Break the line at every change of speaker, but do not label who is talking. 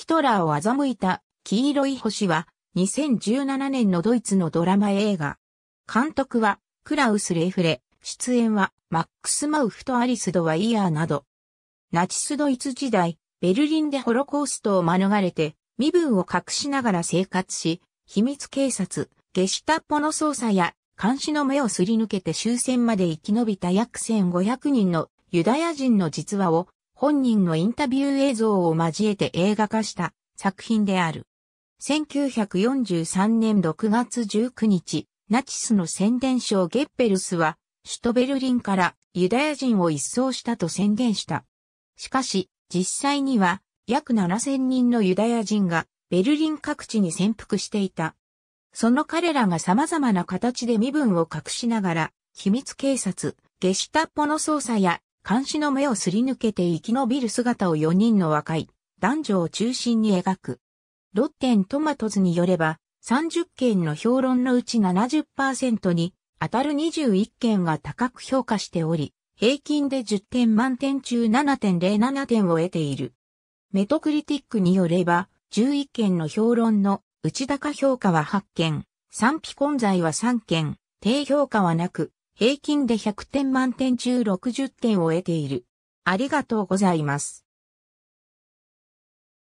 ヒトラーを欺いた黄色い星は2017年のドイツのドラマ映画。監督はクラウス・レフレ、出演はマックス・マウフとアリス・ドワイヤーなど。ナチスドイツ時代、ベルリンでホロコーストを免れて身分を隠しながら生活し、秘密警察、ゲシタッポの捜査や監視の目をすり抜けて終戦まで生き延びた約1500人のユダヤ人の実話を本人のインタビュー映像を交えて映画化した作品である。1943年6月19日、ナチスの宣伝省ゲッペルスは、首都ベルリンからユダヤ人を一掃したと宣言した。しかし、実際には約7000人のユダヤ人がベルリン各地に潜伏していた。その彼らが様々な形で身分を隠しながら、秘密警察、ゲシュタッポの捜査や監視の目をすり抜けて生き延びる姿を4人の若い男女を中心に描く。ロッテントマトズによれば、30件の評論のうち70%に当たる21件が高く評価しており、平均で10点満点中7.07点を得ている。メトクリティックによれば、11件の評論の内高評価は8件、賛否混在は3件、低評価はなく、平均で100点満点中60点を得ている。ありがとうございます。